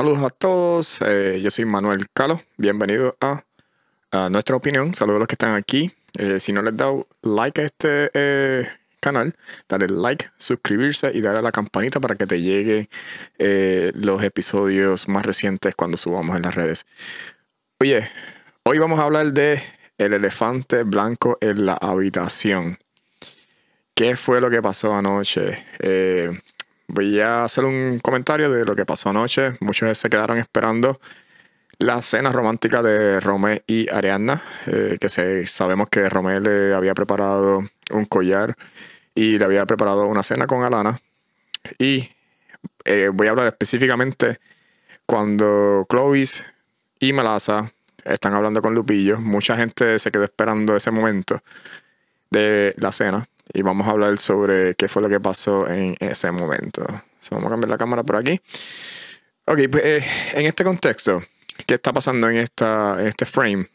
Saludos a todos, eh, yo soy Manuel Calo, bienvenido a, Nuestra Opinión, saludos a los que están aquí. Eh, si no les da like a este eh, canal, dale like, suscribirse y darle a la campanita para que te lleguen los episodios más recientes cuando subamos en las redes. Oye, hoy vamos a hablar de el elefante blanco en la habitación. ¿Qué fue lo que pasó anoche? Eh, voy a hacer un comentario de lo que pasó anoche. Muchos se quedaron esperando la cena romántica de Romé y Arianna, eh, que sabemos que Romé le había preparado un collar y le había preparado una cena con Alana. Y eh, voy a hablar específicamente cuando Clovis y Malasa están hablando con Lupillo. Mucha gente se quedó esperando ese momento de la cena y vamos a hablar sobre qué fue lo que pasó en ese momento. vamos a cambiar la cámara por aquí. Ok, pues eh, en este contexto, ¿qué está pasando en, esta, este frame?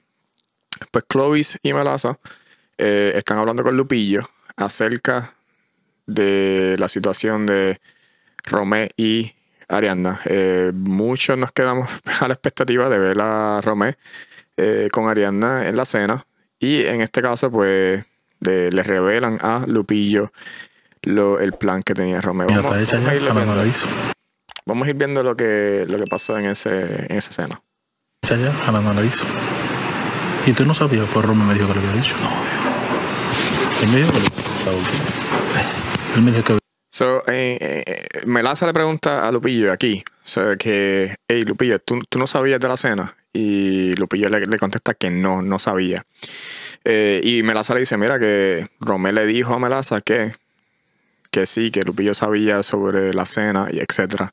Pues Clovis y Malaza eh, están hablando con Lupillo acerca de la situación de Romé y Arianna. Eh, muchos nos quedamos a la expectativa de ver a Romé con Arianna en la cena. Y en este caso, pues de, le revelan a Lupillo lo, el plan que tenía Romeo. Vamos, vamos, a ir vamos, a ir viendo lo que, lo que pasó en, ese, en esa escena. ya. ahora no Y tú no sabías, fue Romeo me dijo que lo había dicho. No. Él me dijo que lo había dicho. me que So, eh, eh, eh, me lanza la pregunta a Lupillo aquí. que, hey, Lupillo, ¿tú, ¿tú, no sabías de la cena? y Lupillo le, contesta que no, no sabía. Eh, y Melaza le dice, mira, que Romé le dijo a Melaza que, que sí, que Lupillo sabía sobre la cena y etc.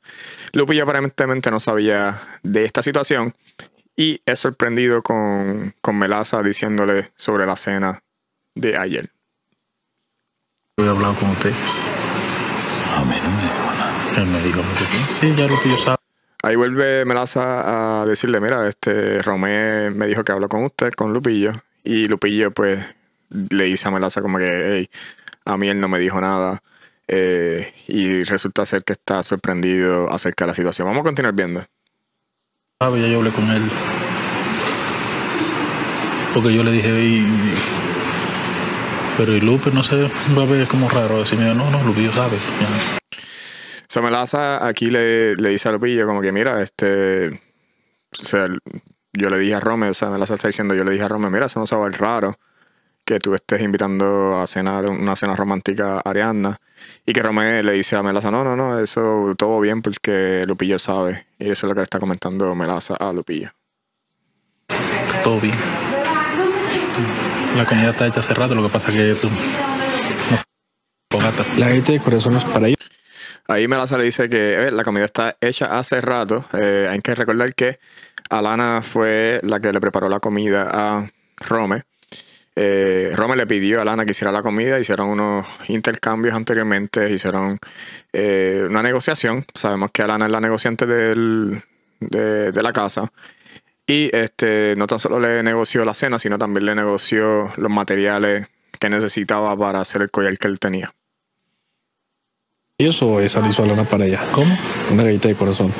Lupillo aparentemente no sabía de esta situación y es sorprendido con, Melaza diciéndole sobre la cena de ayer. Voy con usted. A mí no me Sí, ya Lupillo sabe ahí vuelve Melaza a decirle, mira, este Romé me dijo que habló con usted, con Lupillo, y Lupillo pues le dice a Melaza como que, hey, a mí él no me dijo nada, eh, y resulta ser que está sorprendido acerca de la situación. Vamos a continuar viendo. Ah, pues ya yo hablé con él. Porque yo le dije, pero y Lupe, no sé, va a como raro, decirme, no, no, Lupillo sabe. Melaza aquí le, le dice a Lupillo como que, mira, este... O sea, yo le dije a Rome, o sea, Melaza está diciendo, yo le dije a Rome, mira, eso no se va raro que tú estés invitando a cenar una cena romántica a y que Romeo le dice a Melaza, no, no, no, eso todo bien porque Lupillo sabe. Y eso es lo que le está comentando Melaza a Lupillo. Todo bien. La comida está hecha hace rato, lo que pasa que tú no La gente de corazón es para ellos. Ahí Melaza le dice que eh, la comida está hecha hace rato. Eh, hay que recordar que Alana fue la que le preparó la comida a Rome. Eh, Rome le pidió a Alana que hiciera la comida, hicieron unos intercambios anteriormente, hicieron una negociación. Sabemos que Alana es la negociante de, de, la casa. Y este, no tan solo le negoció la cena, sino también le negoció los materiales que necesitaba para hacer el collar que él tenía o es Alice para ella? ¿Cómo? Una galleta de corazón.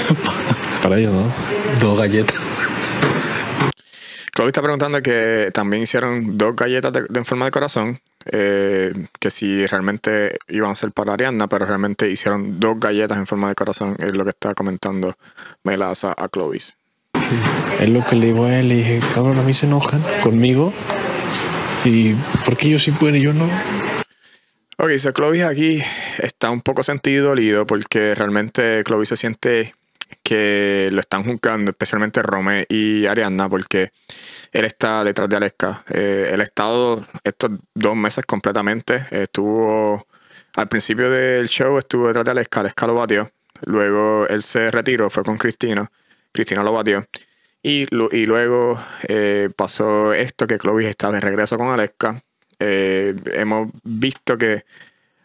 para ellos, ¿no? Dos galletas. Chloe está preguntando que también hicieron dos galletas de, en forma de corazón, eh, que si realmente iban a ser para Arianna, pero realmente hicieron dos galletas en forma de corazón, es lo que está comentando Melaza a Clovis. Sí. Es lo que le digo a él, le dije, cabrón, a mí se enojan conmigo, y porque ellos sí pueden y yo no. Ok, so Clovis aquí está un poco sentido dolido porque realmente Clovis se siente que lo están juzgando, especialmente Rome y Arianna, porque él está detrás de Aleska. Eh, él ha estado estos dos meses completamente. Estuvo al principio del show, estuvo detrás de Aleska, Aleska lo batió. Luego él se retiró, fue con Cristina. Cristina lo batió. Y, luego eh, pasó esto que Clovis está de regreso con Aleska. Eh, hemos visto que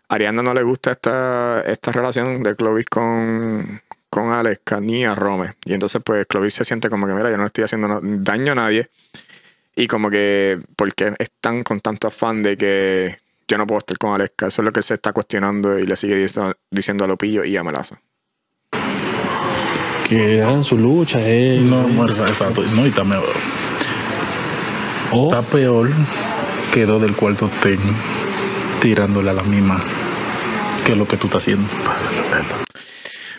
a Arianda no le gusta esta, esta relación de Clovis con, con Alex ni a Rome. Y entonces, pues Clovis se siente como que, mira, yo no estoy haciendo daño a nadie. Y como que, porque están con tanto afán de que yo no puedo estar con Alexa? Eso es lo que se está cuestionando y le sigue diciendo, a Lopillo y a Melaza. Que hagan su lucha, eh. No, exacto. No, y está Está peor dos del cuarto estén tirándole a la misma que lo que tú estás haciendo.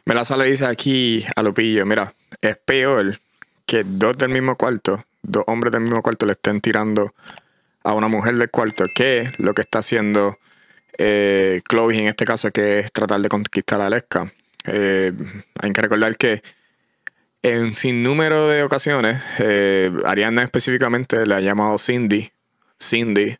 Me la sale dice aquí a Lopillo, mira, es peor que dos del mismo cuarto, dos hombres del mismo cuarto le estén tirando a una mujer del cuarto, que lo que está haciendo eh, Chloe en este caso, que es tratar de conquistar a Alexa. Eh, hay que recordar que en sinnúmero de ocasiones, eh, Ariana específicamente le ha llamado Cindy Cindy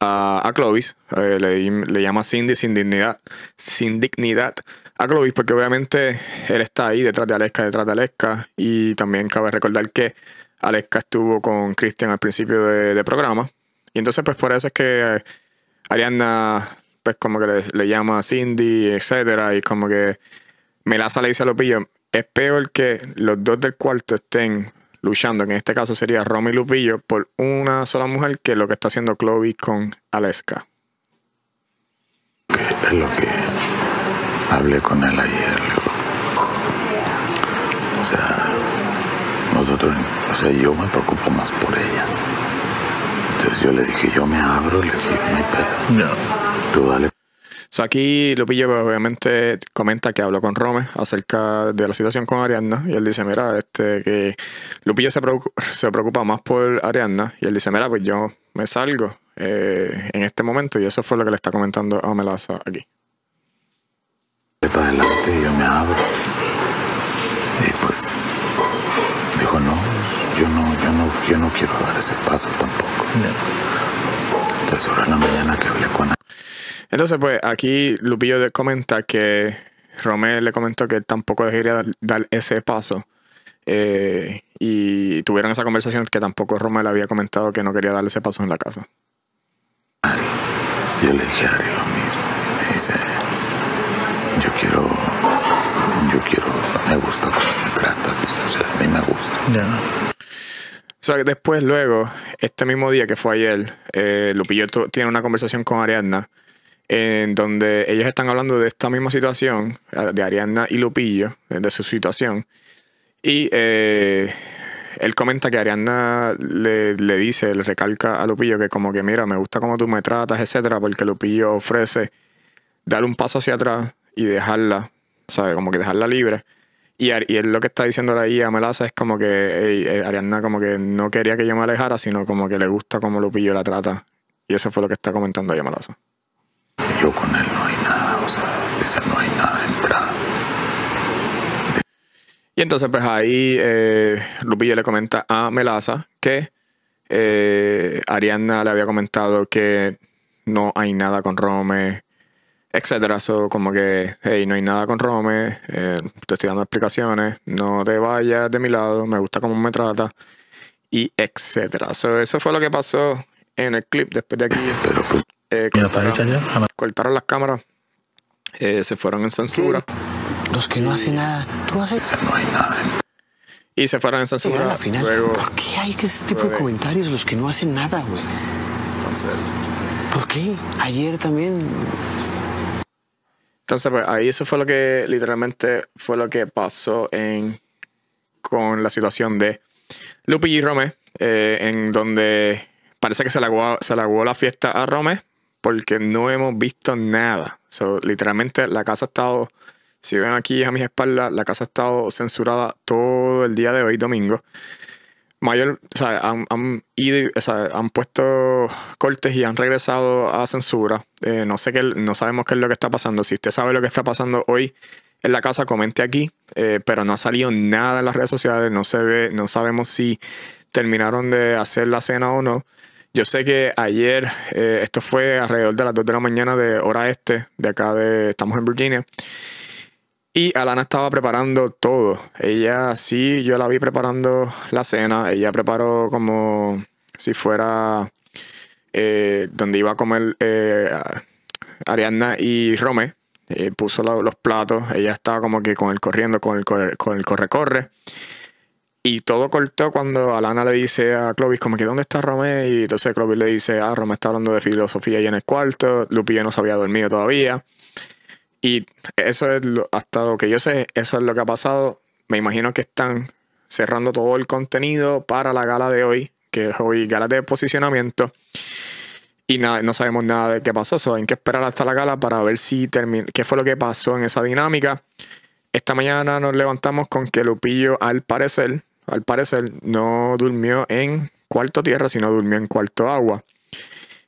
a, Clovis. Eh, le, llama Cindy sin dignidad. Sin dignidad a Clovis, porque obviamente él está ahí detrás de Aleska, detrás de Aleska. Y también cabe recordar que Aleska estuvo con Christian al principio del programa. Y entonces, pues por eso es que Ariana, pues como que le, llama a Cindy, etcétera, y como que Melaza le dice a Lopillo, es peor que los dos del cuarto estén luchando, en este caso sería Romy Lupillo, por una sola mujer, que lo que está haciendo Chloe con Aleska. Es lo que hablé con él ayer. O sea, nosotros, o sea, yo me preocupo más por ella. Entonces yo le dije, yo me abro, le dije, no pedo. No. Tú dale So, aquí Lupillo obviamente comenta que habló con Rome acerca de la situación con Ariadna y él dice, mira, este, que Lupillo se preocupa, más por Ariadna y él dice, mira, pues yo me salgo eh, en este momento y eso fue lo que le está comentando a Melaza aquí. adelante yo me abro y pues dijo, no, yo no, quiero dar ese paso tampoco. Entonces la mañana que hablé con entonces, pues aquí Lupillo comenta que Romel le comentó que tampoco debería dar ese paso. Eh, y tuvieron esa conversación que tampoco Romel le había comentado que no quería dar ese paso en la casa. Yo le dije lo mismo. Me dice, yo quiero, yo quiero, me gusta cómo me tratas, o sea, a mí me gusta. O sea, después, luego, este mismo día que fue ayer, eh, Lupillo tiene una conversación con Ariadna en donde ellos están hablando de esta misma situación, de Arianna y Lupillo, de su situación. Y eh, él comenta que Arianna le, dice, le recalca a Lupillo que como que mira, me gusta cómo tú me tratas, etcétera, porque Lupillo ofrece dar un paso hacia atrás y dejarla, sabe Como que dejarla libre. Y, él lo que está diciendo ahí a Melaza es como que eh, Arianna como que no quería que yo me alejara, sino como que le gusta cómo Lupillo la trata. Y eso fue lo que está comentando ahí a Melaza con él no hay nada, o sea, no hay nada de Y entonces, pues ahí eh, Lupillo le comenta a Melaza que eh, Ariana le había comentado que no hay nada con Rome, etcétera. So, como que, hey, no hay nada con Rome, eh, te estoy dando explicaciones, no te vayas de mi lado, me gusta cómo me trata, y etcétera. eso fue lo que pasó en el clip después de que eh, ah, cortaron, las cámaras, eh, se fueron en censura. Los que no hacen nada, tú haces. No Y se fueron en censura. ¿Por qué hay ese tipo de comentarios? Los que no hacen nada, güey. Entonces. ¿Por qué? Ayer también. Entonces, pues ahí eso fue lo que literalmente fue lo que pasó en, con la situación de Lupi y rome eh, en donde parece que se la, se la la fiesta a rome porque no hemos visto nada. literalmente la casa ha estado, si ven aquí a mis espaldas, la casa ha estado censurada todo el día de hoy, domingo. Mayor, han, puesto cortes y han regresado a censura. Eh, no sé qué, no sabemos qué es lo que está pasando. Si usted sabe lo que está pasando hoy en la casa, comente aquí. Eh, pero no ha salido nada en las redes sociales. No se ve, no sabemos si terminaron de hacer la cena o no. Yo sé que ayer, eh, esto fue alrededor de las 2 de la mañana de hora este, de acá de, estamos en Virginia, y Alana estaba preparando todo. Ella sí, yo la vi preparando la cena, ella preparó como si fuera eh, donde iba a comer eh, y Rome, eh, puso los platos, ella estaba como que con el corriendo, con el Con el corre, corre y todo cortó cuando Alana le dice a Clovis, como que ¿dónde está Romé? Y entonces Clovis le dice, ah, Romé está hablando de filosofía ahí en el cuarto, Lupillo no se había dormido todavía. Y eso es, hasta lo que yo sé, eso es lo que ha pasado. Me imagino que están cerrando todo el contenido para la gala de hoy, que es hoy gala de posicionamiento. Y nada, no sabemos nada de qué pasó. So, hay que esperar hasta la gala para ver si qué fue lo que pasó en esa dinámica. Esta mañana nos levantamos con que Lupillo, al parecer, al parecer, no durmió en cuarto tierra, sino durmió en cuarto agua.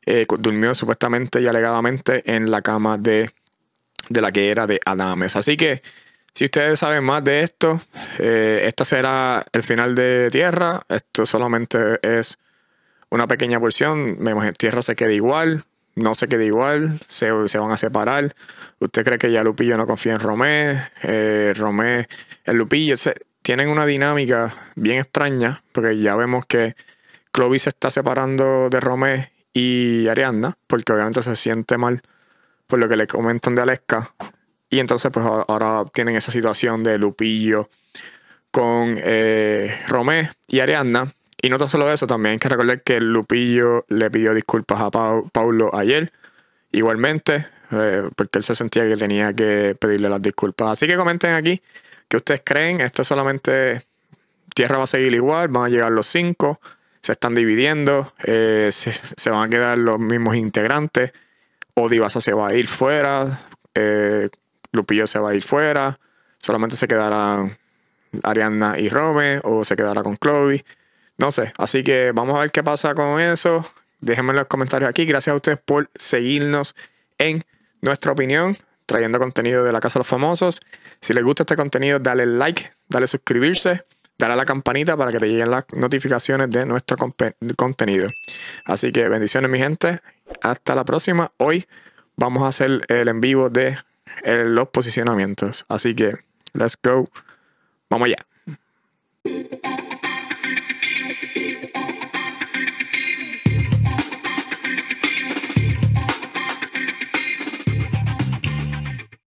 Eh, durmió supuestamente y alegadamente en la cama de, la que era de Adames. Así que, si ustedes saben más de esto, este esta será el final de tierra. Esto solamente es una pequeña porción. Vemos tierra se queda igual, no se queda igual, se, van a separar. ¿Usted cree que ya Lupillo no confía en Romé? Eh, Romé el Lupillo. Se, tienen una dinámica bien extraña, porque ya vemos que Clovis se está separando de Romé y Ariadna, porque obviamente se siente mal por lo que le comentan de Aleska. Y entonces, pues ahora tienen esa situación de Lupillo con eh, Romé y Ariadna. Y no solo eso, también hay que recordar que Lupillo le pidió disculpas a Paulo ayer, igualmente, eh, porque él se sentía que tenía que pedirle las disculpas. Así que comenten aquí ¿Qué ustedes creen? Esto solamente Tierra va a seguir igual, van a llegar los cinco, se están dividiendo, eh, se, van a quedar los mismos integrantes, o Divasa se va a ir fuera, eh, Lupillo se va a ir fuera, solamente se quedarán Arianna y Rome, o se quedará con Chloe. No sé, así que vamos a ver qué pasa con eso. Déjenme en los comentarios aquí. Gracias a ustedes por seguirnos en nuestra opinión trayendo contenido de la Casa de los Famosos. Si les gusta este contenido, dale like, dale suscribirse, dale a la campanita para que te lleguen las notificaciones de nuestro contenido. Así que bendiciones mi gente, hasta la próxima. Hoy vamos a hacer el en vivo de eh, los posicionamientos. Así que, let's go. Vamos allá.